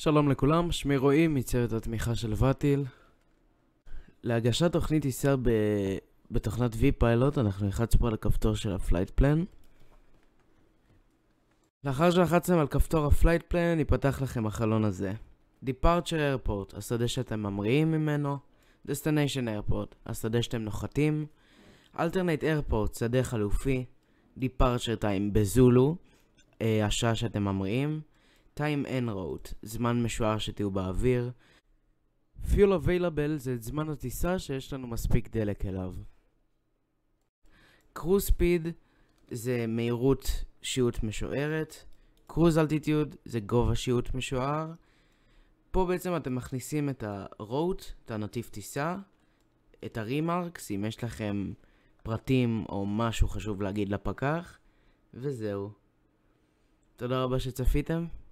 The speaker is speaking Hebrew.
שלום לכולם, שמי רועי מצוות התמיכה של ואטיל. להגשת תוכנית טיסה ב... בתוכנת V-Pilot אנחנו נלחץ פה על הכפתור של ה-Flight Plan. לאחר שלחצתם על כפתור ה-Flight Plan ייפתח לכם החלון הזה. Departure Airport, השדה שאתם ממריאים ממנו. Destination Airport, השדה שאתם נוחתים. Alternate Airport, שדה חלופי. Departure Time בזולו, אה, השעה שאתם ממריאים. time en route, זמן משוער שתהיו באוויר. Fuel available זה את זמן הטיסה שיש לנו מספיק דלק אליו. Cruise speed זה מהירות שיעוט משוערת. Cruise altitude זה גובה שיעוט משוער. פה בעצם אתם מכניסים את ה-route, את הנתיב טיסה, את ה-remarks, אם יש לכם פרטים או משהו חשוב להגיד לפקח, וזהו. תודה רבה שצפיתם.